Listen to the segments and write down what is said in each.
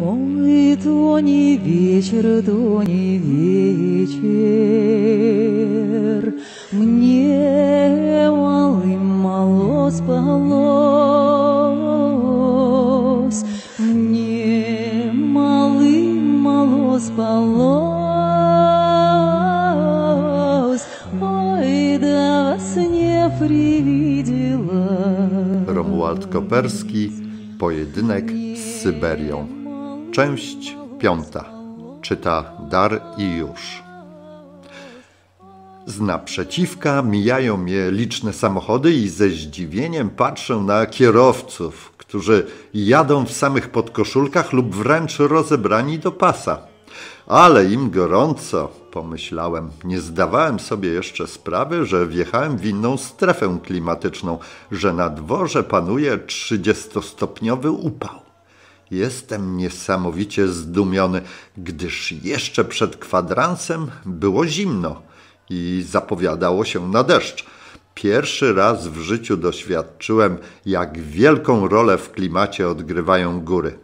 Ой, то не вечер, то не вечер, Мне малым мало спалось, Мне малым мало спалось, Ой, да во сне привидела. Romuald Koperski, pojedynek z Syberią. Część piąta. Czyta Dar i już. Z naprzeciwka mijają mnie liczne samochody i ze zdziwieniem patrzę na kierowców, którzy jadą w samych podkoszulkach lub wręcz rozebrani do pasa. Ale im gorąco, pomyślałem. Nie zdawałem sobie jeszcze sprawy, że wjechałem w inną strefę klimatyczną, że na dworze panuje 30-stopniowy upał. Jestem niesamowicie zdumiony, gdyż jeszcze przed kwadransem było zimno i zapowiadało się na deszcz. Pierwszy raz w życiu doświadczyłem, jak wielką rolę w klimacie odgrywają góry.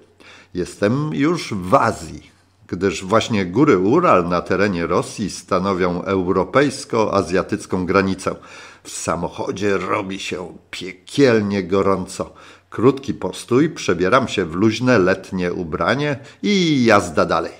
Jestem już w Azji, gdyż właśnie góry Ural na terenie Rosji stanowią europejsko-azjatycką granicę. W samochodzie robi się piekielnie gorąco. Krótki postój, przebieram się w luźne letnie ubranie i jazda dalej.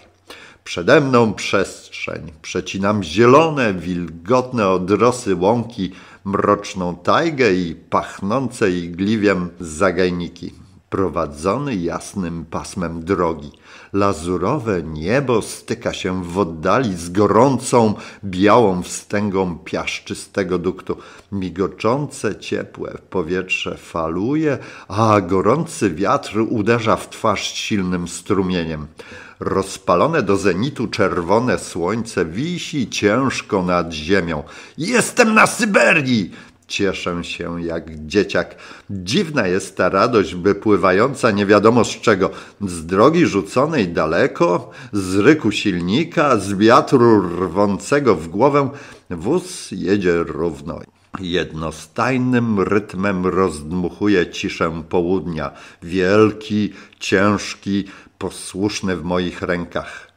Przede mną przestrzeń, przecinam zielone, wilgotne odrosy łąki, mroczną tajgę i pachnące igliwiem zagajniki prowadzony jasnym pasmem drogi. Lazurowe niebo styka się w oddali z gorącą, białą wstęgą piaszczystego duktu. Migoczące, ciepłe powietrze faluje, a gorący wiatr uderza w twarz silnym strumieniem. Rozpalone do zenitu czerwone słońce wisi ciężko nad ziemią. Jestem na Syberii! Cieszę się jak dzieciak. Dziwna jest ta radość wypływająca nie wiadomo z czego. Z drogi rzuconej daleko, z ryku silnika, z wiatru rwącego w głowę. Wóz jedzie równo. Jednostajnym rytmem rozdmuchuje ciszę południa. Wielki, ciężki, posłuszny w moich rękach.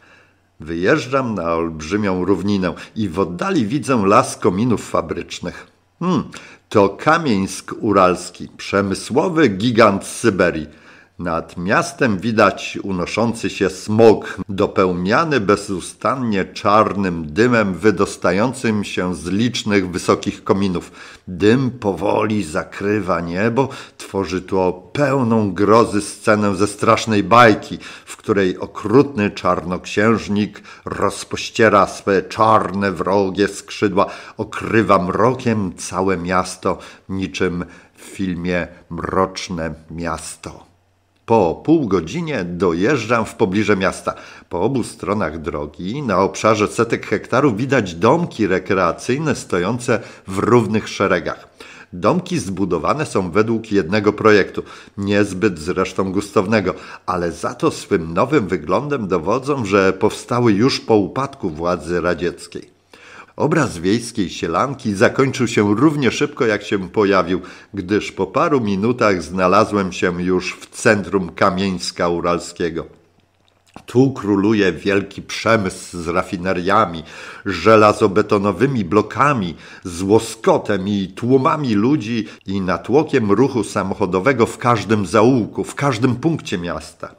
Wyjeżdżam na olbrzymią równinę i w oddali widzę las kominów fabrycznych. Hmm, to Kamieńsk Uralski, przemysłowy gigant Syberii. Nad miastem widać unoszący się smog, dopełniany bezustannie czarnym dymem wydostającym się z licznych wysokich kominów. Dym powoli zakrywa niebo, tworzy tu pełną grozy scenę ze strasznej bajki, w której okrutny czarnoksiężnik rozpościera swe czarne, wrogie skrzydła, okrywa mrokiem całe miasto, niczym w filmie Mroczne Miasto. Po pół godzinie dojeżdżam w pobliże miasta. Po obu stronach drogi, na obszarze setek hektarów, widać domki rekreacyjne stojące w równych szeregach. Domki zbudowane są według jednego projektu, niezbyt zresztą gustownego, ale za to swym nowym wyglądem dowodzą, że powstały już po upadku władzy radzieckiej. Obraz wiejskiej sielanki zakończył się równie szybko, jak się pojawił, gdyż po paru minutach znalazłem się już w centrum Kamieńska Uralskiego. Tu króluje wielki przemysł z rafineriami, żelazobetonowymi blokami, z łoskotem i tłumami ludzi i natłokiem ruchu samochodowego w każdym zaułku, w każdym punkcie miasta.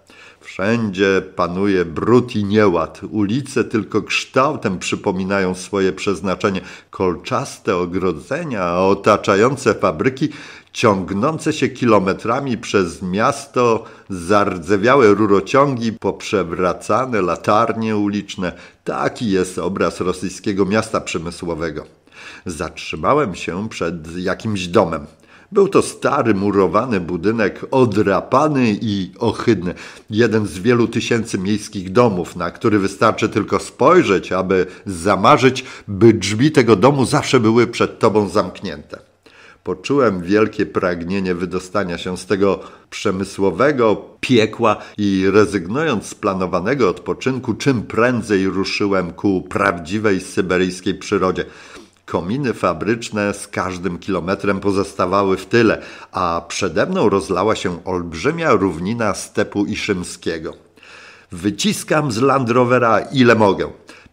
Wszędzie panuje brud i nieład. Ulice tylko kształtem przypominają swoje przeznaczenie. Kolczaste ogrodzenia otaczające fabryki, ciągnące się kilometrami przez miasto, zardzewiałe rurociągi, poprzewracane latarnie uliczne. Taki jest obraz rosyjskiego miasta przemysłowego. Zatrzymałem się przed jakimś domem. Był to stary, murowany budynek, odrapany i ohydny. Jeden z wielu tysięcy miejskich domów, na który wystarczy tylko spojrzeć, aby zamarzyć, by drzwi tego domu zawsze były przed tobą zamknięte. Poczułem wielkie pragnienie wydostania się z tego przemysłowego piekła i rezygnując z planowanego odpoczynku, czym prędzej ruszyłem ku prawdziwej syberyjskiej przyrodzie. Kominy fabryczne z każdym kilometrem pozostawały w tyle, a przede mną rozlała się olbrzymia równina stepu iszymskiego. Wyciskam z landrowera ile mogę.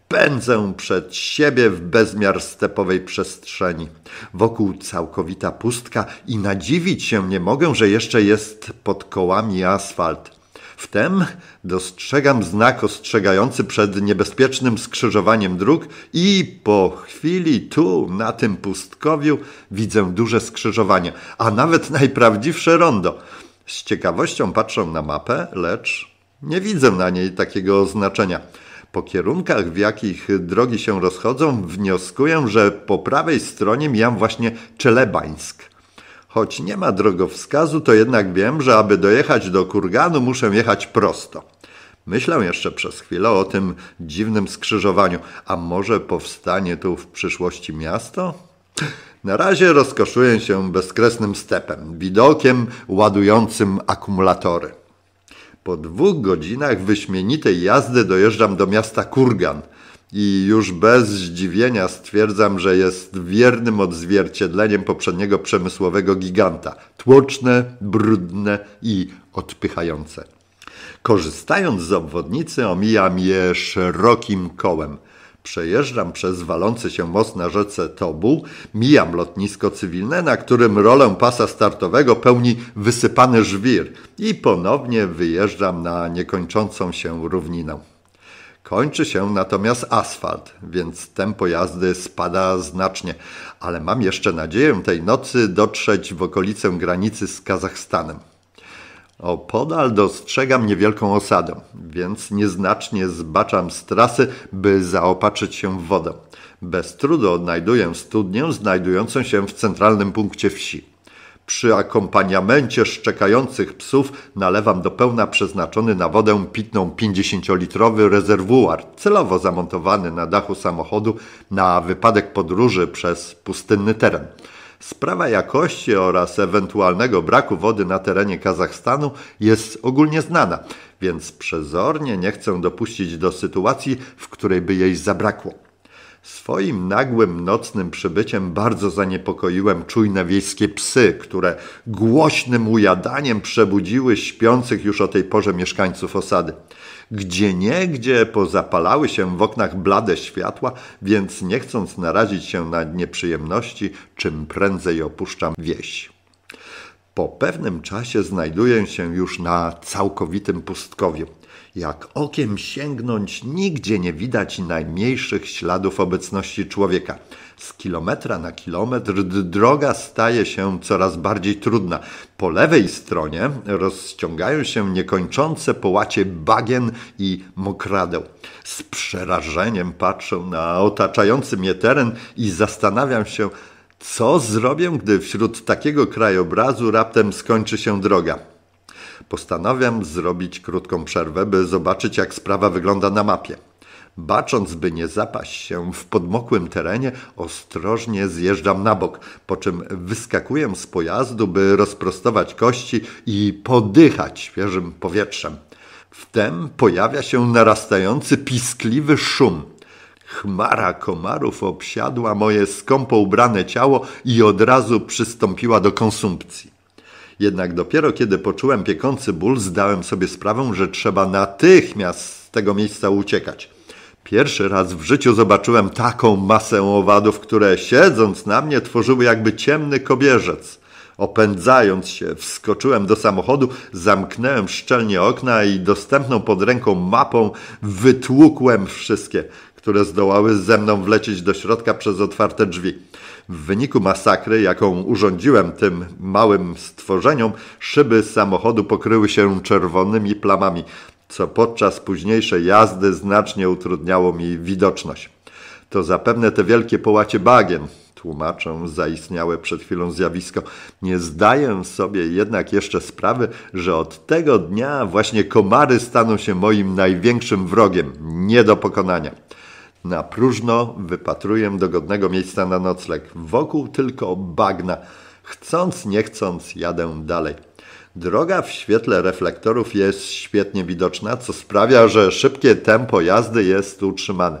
Pędzę przed siebie w bezmiar stepowej przestrzeni. Wokół całkowita pustka i nadziwić się nie mogę, że jeszcze jest pod kołami asfalt. Wtem Dostrzegam znak ostrzegający przed niebezpiecznym skrzyżowaniem dróg i po chwili tu, na tym pustkowiu, widzę duże skrzyżowanie, a nawet najprawdziwsze rondo. Z ciekawością patrzę na mapę, lecz nie widzę na niej takiego oznaczenia. Po kierunkach, w jakich drogi się rozchodzą, wnioskuję, że po prawej stronie mijam właśnie Czelebańsk. Choć nie ma drogowskazu, to jednak wiem, że aby dojechać do kurganu, muszę jechać prosto. Myślę jeszcze przez chwilę o tym dziwnym skrzyżowaniu. A może powstanie tu w przyszłości miasto? Na razie rozkoszuję się bezkresnym stepem, widokiem ładującym akumulatory. Po dwóch godzinach wyśmienitej jazdy dojeżdżam do miasta Kurgan i już bez zdziwienia stwierdzam, że jest wiernym odzwierciedleniem poprzedniego przemysłowego giganta. Tłoczne, brudne i odpychające. Korzystając z obwodnicy, omijam je szerokim kołem. Przejeżdżam przez walący się most na rzece Tobu, mijam lotnisko cywilne, na którym rolę pasa startowego pełni wysypany żwir i ponownie wyjeżdżam na niekończącą się równinę. Kończy się natomiast asfalt, więc tempo jazdy spada znacznie, ale mam jeszcze nadzieję tej nocy dotrzeć w okolicę granicy z Kazachstanem. Opodal dostrzegam niewielką osadę, więc nieznacznie zbaczam z trasy, by zaopatrzyć się w wodę. Bez trudu odnajduję studnię znajdującą się w centralnym punkcie wsi. Przy akompaniamencie szczekających psów nalewam do pełna przeznaczony na wodę pitną 50-litrowy rezerwuar, celowo zamontowany na dachu samochodu na wypadek podróży przez pustynny teren. Sprawa jakości oraz ewentualnego braku wody na terenie Kazachstanu jest ogólnie znana, więc przezornie nie chcę dopuścić do sytuacji, w której by jej zabrakło. Swoim nagłym nocnym przybyciem bardzo zaniepokoiłem czujne wiejskie psy, które głośnym ujadaniem przebudziły śpiących już o tej porze mieszkańców osady. Gdzie nie, gdzie pozapalały się w oknach blade światła, więc nie chcąc narazić się na nieprzyjemności, czym prędzej opuszczam wieś. Po pewnym czasie znajduję się już na całkowitym pustkowiu. Jak okiem sięgnąć, nigdzie nie widać najmniejszych śladów obecności człowieka. Z kilometra na kilometr droga staje się coraz bardziej trudna. Po lewej stronie rozciągają się niekończące połacie bagien i mokradeł. Z przerażeniem patrzę na otaczający mnie teren i zastanawiam się, co zrobię, gdy wśród takiego krajobrazu raptem skończy się droga? Postanawiam zrobić krótką przerwę, by zobaczyć, jak sprawa wygląda na mapie. Bacząc, by nie zapaść się w podmokłym terenie, ostrożnie zjeżdżam na bok, po czym wyskakuję z pojazdu, by rozprostować kości i podychać świeżym powietrzem. Wtem pojawia się narastający piskliwy szum. Chmara komarów obsiadła moje skąpo ubrane ciało i od razu przystąpiła do konsumpcji. Jednak dopiero kiedy poczułem piekący ból, zdałem sobie sprawę, że trzeba natychmiast z tego miejsca uciekać. Pierwszy raz w życiu zobaczyłem taką masę owadów, które siedząc na mnie tworzyły jakby ciemny kobierzec. Opędzając się, wskoczyłem do samochodu, zamknąłem szczelnie okna i dostępną pod ręką mapą wytłukłem wszystkie które zdołały ze mną wlecieć do środka przez otwarte drzwi. W wyniku masakry, jaką urządziłem tym małym stworzeniom, szyby samochodu pokryły się czerwonymi plamami, co podczas późniejszej jazdy znacznie utrudniało mi widoczność. To zapewne te wielkie połacie bagien, tłumaczę zaistniałe przed chwilą zjawisko. Nie zdaję sobie jednak jeszcze sprawy, że od tego dnia właśnie komary staną się moim największym wrogiem, nie do pokonania. Na próżno wypatruję dogodnego miejsca na nocleg. Wokół tylko bagna. Chcąc, nie chcąc, jadę dalej. Droga w świetle reflektorów jest świetnie widoczna, co sprawia, że szybkie tempo jazdy jest utrzymane.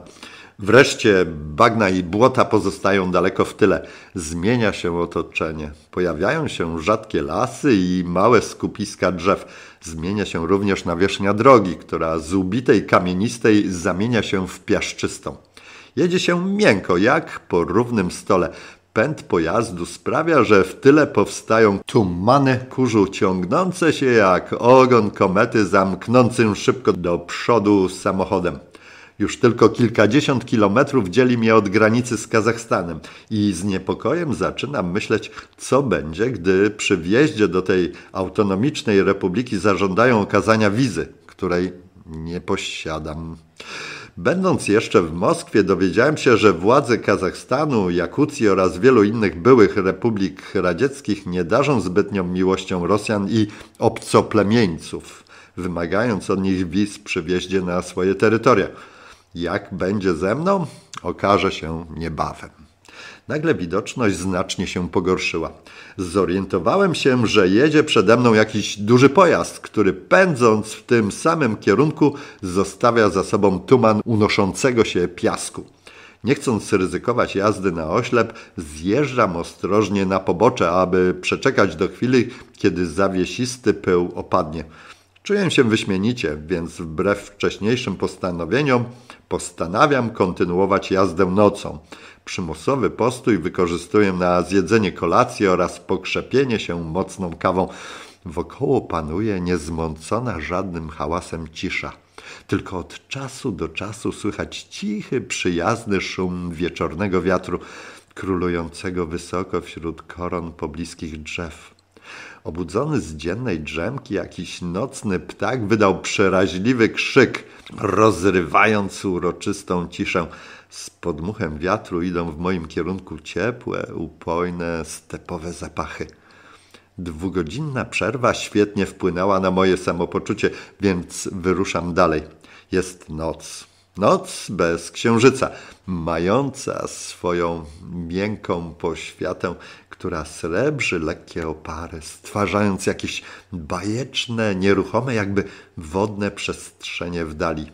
Wreszcie bagna i błota pozostają daleko w tyle. Zmienia się otoczenie. Pojawiają się rzadkie lasy i małe skupiska drzew. Zmienia się również nawierzchnia drogi, która z ubitej kamienistej zamienia się w piaszczystą. Jedzie się miękko, jak po równym stole. Pęd pojazdu sprawia, że w tyle powstają tumany kurzu ciągnące się jak ogon komety zamknącym szybko do przodu samochodem. Już tylko kilkadziesiąt kilometrów dzieli mnie od granicy z Kazachstanem i z niepokojem zaczynam myśleć, co będzie, gdy przy wjeździe do tej autonomicznej republiki zażądają okazania wizy, której nie posiadam. Będąc jeszcze w Moskwie, dowiedziałem się, że władze Kazachstanu, Jakucji oraz wielu innych byłych republik radzieckich nie darzą zbytnią miłością Rosjan i obcoplemieńców, wymagając od nich wiz przy wjeździe na swoje terytoria. Jak będzie ze mną? Okaże się niebawem. Nagle widoczność znacznie się pogorszyła. Zorientowałem się, że jedzie przede mną jakiś duży pojazd, który pędząc w tym samym kierunku zostawia za sobą tuman unoszącego się piasku. Nie chcąc ryzykować jazdy na oślep, zjeżdżam ostrożnie na pobocze, aby przeczekać do chwili, kiedy zawiesisty pył opadnie. Czuję się wyśmienicie, więc wbrew wcześniejszym postanowieniom Postanawiam kontynuować jazdę nocą. Przymusowy postój wykorzystuję na zjedzenie kolacji oraz pokrzepienie się mocną kawą. Wokoło panuje niezmącona żadnym hałasem cisza. Tylko od czasu do czasu słychać cichy, przyjazny szum wieczornego wiatru, królującego wysoko wśród koron pobliskich drzew. Obudzony z dziennej drzemki, jakiś nocny ptak wydał przeraźliwy krzyk, rozrywając uroczystą ciszę. Z podmuchem wiatru idą w moim kierunku ciepłe, upojne, stepowe zapachy. Dwugodzinna przerwa świetnie wpłynęła na moje samopoczucie, więc wyruszam dalej. Jest noc. Noc bez księżyca, mająca swoją miękką poświatę, która srebrzy lekkie opary, stwarzając jakieś bajeczne, nieruchome, jakby wodne przestrzenie w dali.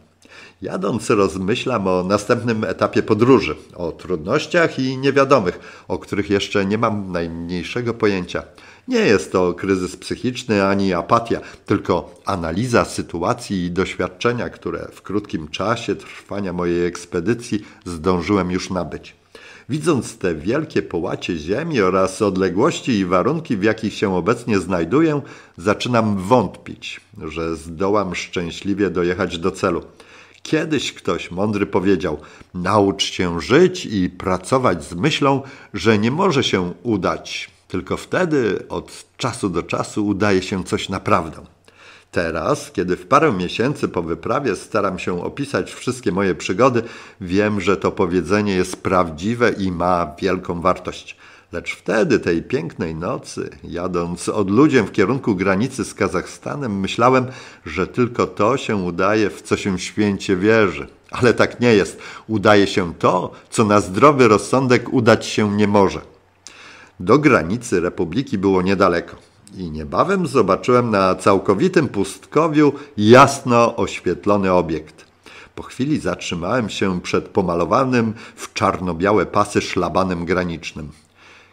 Jadąc rozmyślam o następnym etapie podróży, o trudnościach i niewiadomych, o których jeszcze nie mam najmniejszego pojęcia. Nie jest to kryzys psychiczny ani apatia, tylko analiza sytuacji i doświadczenia, które w krótkim czasie trwania mojej ekspedycji zdążyłem już nabyć. Widząc te wielkie połacie ziemi oraz odległości i warunki, w jakich się obecnie znajduję, zaczynam wątpić, że zdołam szczęśliwie dojechać do celu. Kiedyś ktoś mądry powiedział: Naucz się żyć i pracować z myślą, że nie może się udać, tylko wtedy od czasu do czasu udaje się coś naprawdę. Teraz, kiedy w parę miesięcy po wyprawie staram się opisać wszystkie moje przygody, wiem, że to powiedzenie jest prawdziwe i ma wielką wartość. Lecz wtedy, tej pięknej nocy, jadąc od ludziem w kierunku granicy z Kazachstanem, myślałem, że tylko to się udaje, w co się święcie wierzy. Ale tak nie jest. Udaje się to, co na zdrowy rozsądek udać się nie może. Do granicy republiki było niedaleko i niebawem zobaczyłem na całkowitym pustkowiu jasno oświetlony obiekt. Po chwili zatrzymałem się przed pomalowanym w czarno-białe pasy szlabanem granicznym.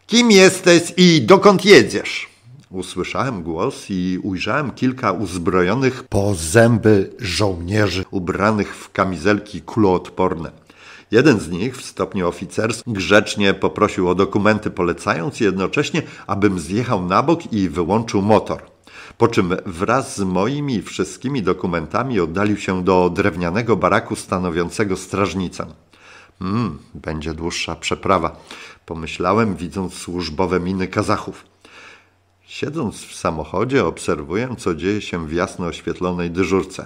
Kim jesteś i dokąd jedziesz? Usłyszałem głos i ujrzałem kilka uzbrojonych po zęby żołnierzy ubranych w kamizelki kuloodporne. Jeden z nich w stopniu oficerskim grzecznie poprosił o dokumenty, polecając jednocześnie, abym zjechał na bok i wyłączył motor. Po czym wraz z moimi wszystkimi dokumentami oddalił się do drewnianego baraku stanowiącego strażnicę. Hmm, będzie dłuższa przeprawa pomyślałem, widząc służbowe miny Kazachów. Siedząc w samochodzie, obserwuję, co dzieje się w jasno oświetlonej dyżurce.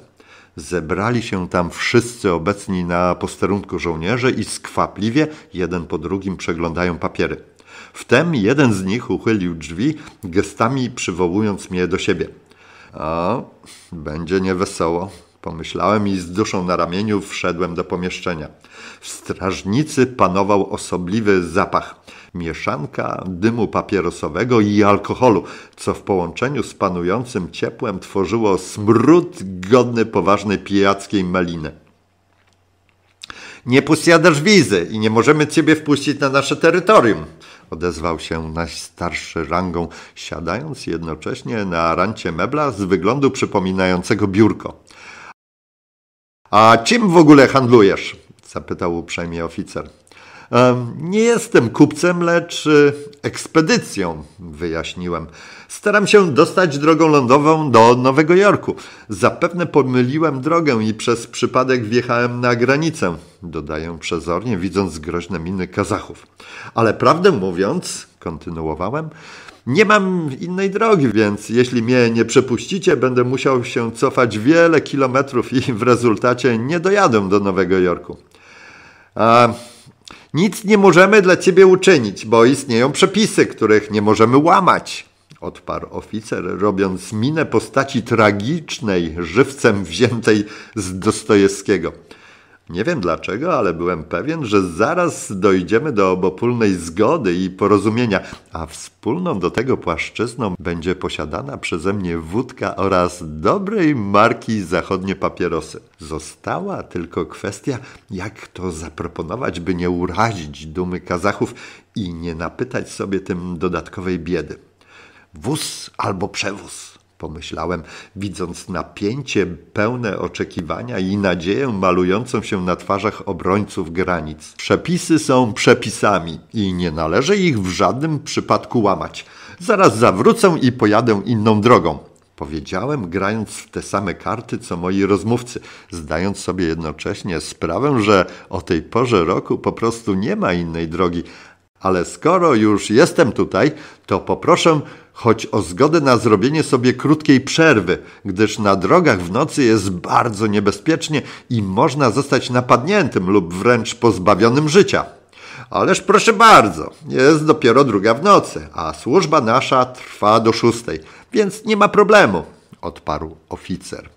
Zebrali się tam wszyscy obecni na posterunku żołnierze i skwapliwie, jeden po drugim, przeglądają papiery. Wtem jeden z nich uchylił drzwi, gestami przywołując mnie do siebie. A, będzie niewesoło, Pomyślałem i z duszą na ramieniu wszedłem do pomieszczenia. W strażnicy panował osobliwy zapach. Mieszanka dymu papierosowego i alkoholu, co w połączeniu z panującym ciepłem tworzyło smród godny poważnej pijackiej meliny. Nie posiadasz wizy i nie możemy ciebie wpuścić na nasze terytorium, odezwał się najstarszy rangą, siadając jednocześnie na rancie mebla z wyglądu przypominającego biurko. A czym w ogóle handlujesz? Zapytał uprzejmie oficer. Nie jestem kupcem, lecz y, ekspedycją, wyjaśniłem. Staram się dostać drogą lądową do Nowego Jorku. Zapewne pomyliłem drogę i przez przypadek wjechałem na granicę, dodaję przezornie, widząc groźne miny Kazachów. Ale prawdę mówiąc, kontynuowałem, nie mam innej drogi, więc jeśli mnie nie przepuścicie, będę musiał się cofać wiele kilometrów i w rezultacie nie dojadę do Nowego Jorku. A nic nie możemy dla ciebie uczynić, bo istnieją przepisy, których nie możemy łamać, odparł oficer, robiąc minę postaci tragicznej, żywcem wziętej z Dostojewskiego. Nie wiem dlaczego, ale byłem pewien, że zaraz dojdziemy do obopólnej zgody i porozumienia, a wspólną do tego płaszczyzną będzie posiadana przeze mnie wódka oraz dobrej marki zachodnie papierosy. Została tylko kwestia, jak to zaproponować, by nie urazić dumy Kazachów i nie napytać sobie tym dodatkowej biedy. Wóz albo przewóz pomyślałem, widząc napięcie pełne oczekiwania i nadzieję malującą się na twarzach obrońców granic. Przepisy są przepisami i nie należy ich w żadnym przypadku łamać. Zaraz zawrócę i pojadę inną drogą. Powiedziałem, grając w te same karty co moi rozmówcy, zdając sobie jednocześnie sprawę, że o tej porze roku po prostu nie ma innej drogi, ale skoro już jestem tutaj, to poproszę choć o zgodę na zrobienie sobie krótkiej przerwy, gdyż na drogach w nocy jest bardzo niebezpiecznie i można zostać napadniętym lub wręcz pozbawionym życia. Ależ proszę bardzo, jest dopiero druga w nocy, a służba nasza trwa do szóstej, więc nie ma problemu odparł oficer.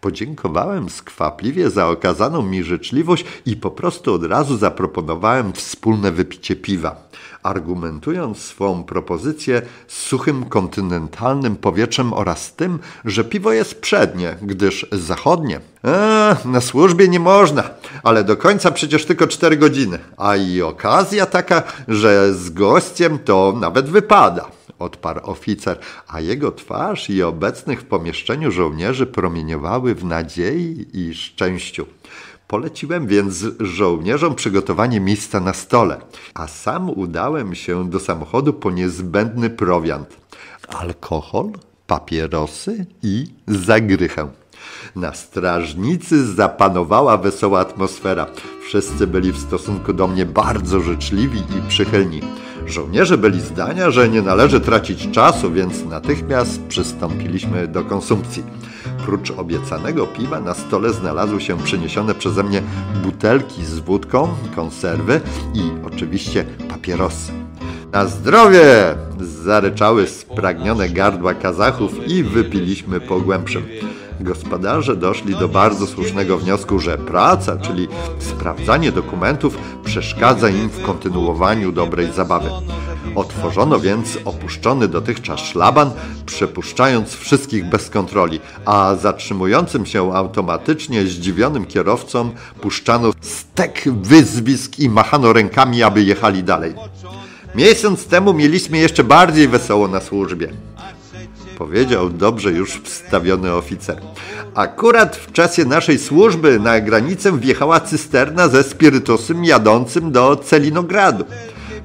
Podziękowałem skwapliwie za okazaną mi życzliwość i po prostu od razu zaproponowałem wspólne wypicie piwa, argumentując swą propozycję suchym kontynentalnym powietrzem oraz tym, że piwo jest przednie, gdyż zachodnie. Eee, na służbie nie można, ale do końca przecież tylko 4 godziny. A i okazja taka, że z gościem to nawet wypada odparł oficer, a jego twarz i obecnych w pomieszczeniu żołnierzy promieniowały w nadziei i szczęściu. Poleciłem więc żołnierzom przygotowanie miejsca na stole, a sam udałem się do samochodu po niezbędny prowiant. Alkohol, papierosy i zagrychę. Na strażnicy zapanowała wesoła atmosfera. Wszyscy byli w stosunku do mnie bardzo życzliwi i przychylni. Żołnierze byli zdania, że nie należy tracić czasu, więc natychmiast przystąpiliśmy do konsumpcji. Prócz obiecanego piwa na stole znalazły się przyniesione przeze mnie butelki z wódką, konserwy i oczywiście papierosy. Na zdrowie! Zaryczały spragnione gardła kazachów i wypiliśmy po głębszym. Gospodarze doszli do bardzo słusznego wniosku, że praca, czyli sprawdzanie dokumentów, przeszkadza im w kontynuowaniu dobrej zabawy. Otworzono więc opuszczony dotychczas szlaban, przepuszczając wszystkich bez kontroli, a zatrzymującym się automatycznie zdziwionym kierowcom puszczano stek, wyzwisk i machano rękami, aby jechali dalej. Miesiąc temu mieliśmy jeszcze bardziej wesoło na służbie powiedział dobrze już wstawiony oficer. Akurat w czasie naszej służby na granicę wjechała cysterna ze spirytusem jadącym do Celinogradu.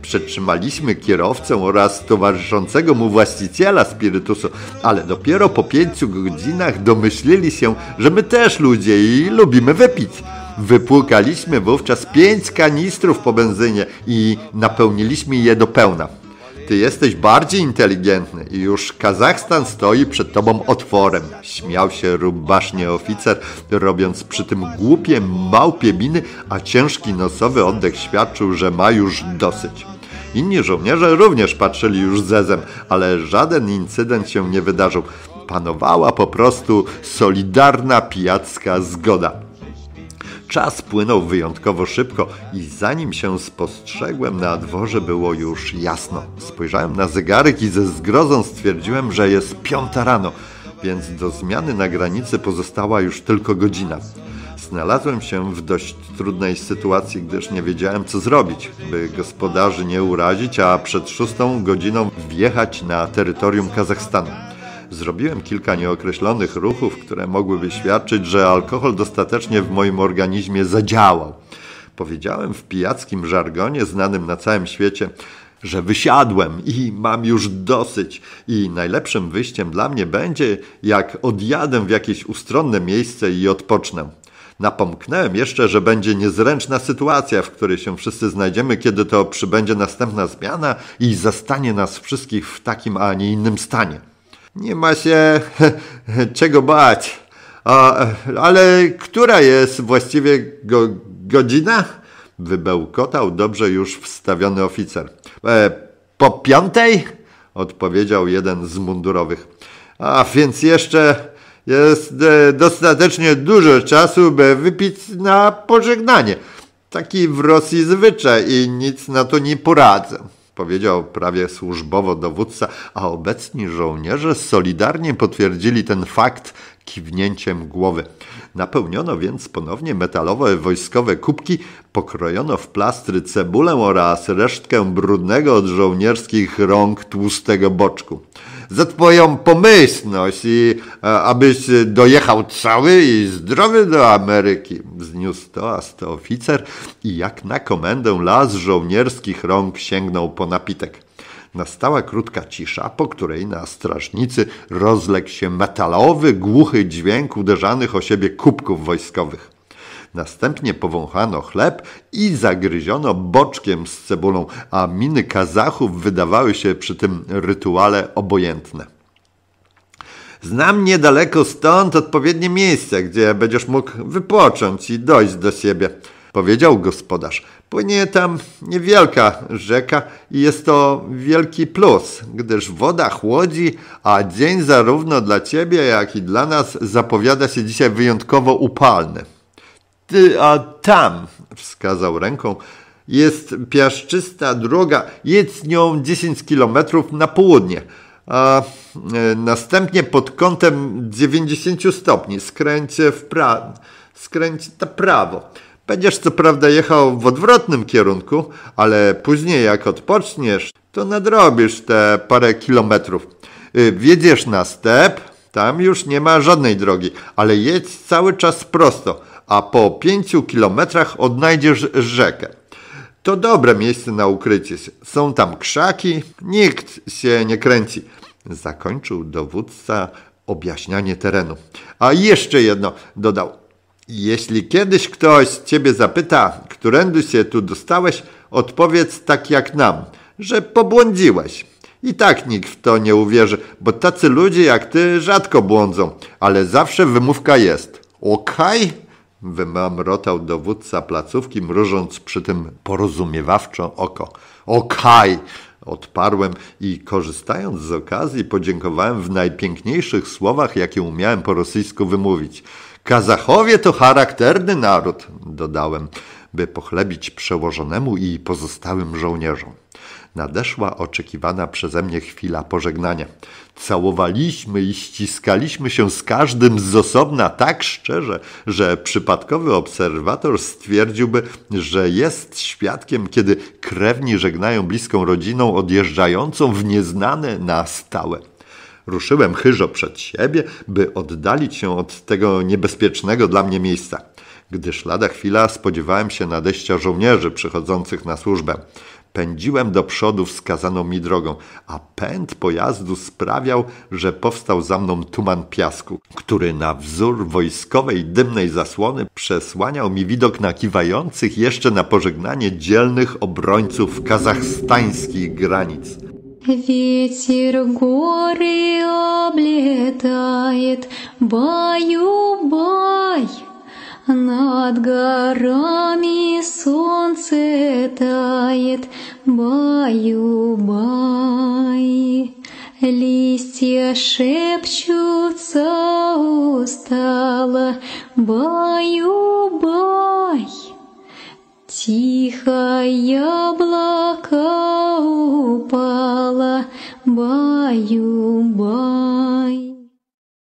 Przetrzymaliśmy kierowcę oraz towarzyszącego mu właściciela spirytusu, ale dopiero po pięciu godzinach domyślili się, że my też ludzie i lubimy wypić. Wypłukaliśmy wówczas pięć kanistrów po benzynie i napełniliśmy je do pełna ty jesteś bardziej inteligentny i już Kazachstan stoi przed tobą otworem. Śmiał się rubasznie oficer, robiąc przy tym głupie małpie miny, a ciężki nosowy oddech świadczył, że ma już dosyć. Inni żołnierze również patrzyli już zezem, ale żaden incydent się nie wydarzył. Panowała po prostu solidarna pijacka zgoda. Czas płynął wyjątkowo szybko i zanim się spostrzegłem, na dworze było już jasno. Spojrzałem na zegarek i ze zgrozą stwierdziłem, że jest piąta rano, więc do zmiany na granicy pozostała już tylko godzina. Znalazłem się w dość trudnej sytuacji, gdyż nie wiedziałem co zrobić, by gospodarzy nie urazić, a przed szóstą godziną wjechać na terytorium Kazachstanu. Zrobiłem kilka nieokreślonych ruchów, które mogłyby świadczyć, że alkohol dostatecznie w moim organizmie zadziałał. Powiedziałem w pijackim żargonie znanym na całym świecie, że wysiadłem i mam już dosyć i najlepszym wyjściem dla mnie będzie, jak odjadę w jakieś ustronne miejsce i odpocznę. Napomknąłem jeszcze, że będzie niezręczna sytuacja, w której się wszyscy znajdziemy, kiedy to przybędzie następna zmiana i zastanie nas wszystkich w takim, a nie innym stanie. Nie ma się czego bać. A, ale która jest właściwie go, godzina? Wybełkotał dobrze już wstawiony oficer. E, po piątej? Odpowiedział jeden z mundurowych. A więc jeszcze jest e, dostatecznie dużo czasu, by wypić na pożegnanie. Taki w Rosji zwyczaj i nic na to nie poradzę powiedział prawie służbowo dowódca, a obecni żołnierze solidarnie potwierdzili ten fakt kiwnięciem głowy. Napełniono więc ponownie metalowe wojskowe kubki, pokrojono w plastry cebulę oraz resztkę brudnego od żołnierskich rąk tłustego boczku za twoją pomyślność i e, abyś dojechał cały i zdrowy do Ameryki. Zniósł toast oficer i jak na komendę las żołnierskich rąk sięgnął po napitek. Nastała krótka cisza, po której na strażnicy rozległ się metalowy, głuchy dźwięk uderzanych o siebie kubków wojskowych. Następnie powąchano chleb i zagryziono boczkiem z cebulą, a miny Kazachów wydawały się przy tym rytuale obojętne. Znam niedaleko stąd odpowiednie miejsce, gdzie będziesz mógł wypocząć i dojść do siebie, powiedział gospodarz. Płynie tam niewielka rzeka i jest to wielki plus, gdyż woda chłodzi, a dzień zarówno dla ciebie, jak i dla nas zapowiada się dzisiaj wyjątkowo upalny ty, a tam, wskazał ręką, jest piaszczysta droga, jedz nią 10 km na południe, a e, następnie pod kątem 90 stopni skręć w skręć na prawo. Będziesz co prawda jechał w odwrotnym kierunku, ale później jak odpoczniesz, to nadrobisz te parę kilometrów. Y, wjedziesz na step, tam już nie ma żadnej drogi, ale jedź cały czas prosto, a po pięciu kilometrach odnajdziesz rzekę. To dobre miejsce na ukrycie się. Są tam krzaki, nikt się nie kręci. Zakończył dowódca objaśnianie terenu. A jeszcze jedno dodał. Jeśli kiedyś ktoś ciebie zapyta, którędy się tu dostałeś, odpowiedz tak jak nam, że pobłądziłeś. I tak nikt w to nie uwierzy, bo tacy ludzie jak ty rzadko błądzą, ale zawsze wymówka jest. Okej? Okay? wymamrotał dowódca placówki, mrużąc przy tym porozumiewawczo oko. Okaj! Odparłem i korzystając z okazji podziękowałem w najpiękniejszych słowach, jakie umiałem po rosyjsku wymówić. Kazachowie to charakterny naród, dodałem, by pochlebić przełożonemu i pozostałym żołnierzom nadeszła oczekiwana przeze mnie chwila pożegnania. Całowaliśmy i ściskaliśmy się z każdym z osobna tak szczerze, że przypadkowy obserwator stwierdziłby, że jest świadkiem, kiedy krewni żegnają bliską rodziną odjeżdżającą w nieznane na stałe. Ruszyłem chyżo przed siebie, by oddalić się od tego niebezpiecznego dla mnie miejsca gdyż lada chwila spodziewałem się nadejścia żołnierzy przychodzących na służbę. Pędziłem do przodu wskazaną mi drogą, a pęd pojazdu sprawiał, że powstał za mną tuman piasku, który na wzór wojskowej dymnej zasłony przesłaniał mi widok nakiwających jeszcze na pożegnanie dzielnych obrońców kazachstańskich granic. Ветер горы облетает, баю-бай. Над горами солнце тает, баю-бай. Листья шепчутся устало, баю-бай. Тихо яблоко упало, баю-бай.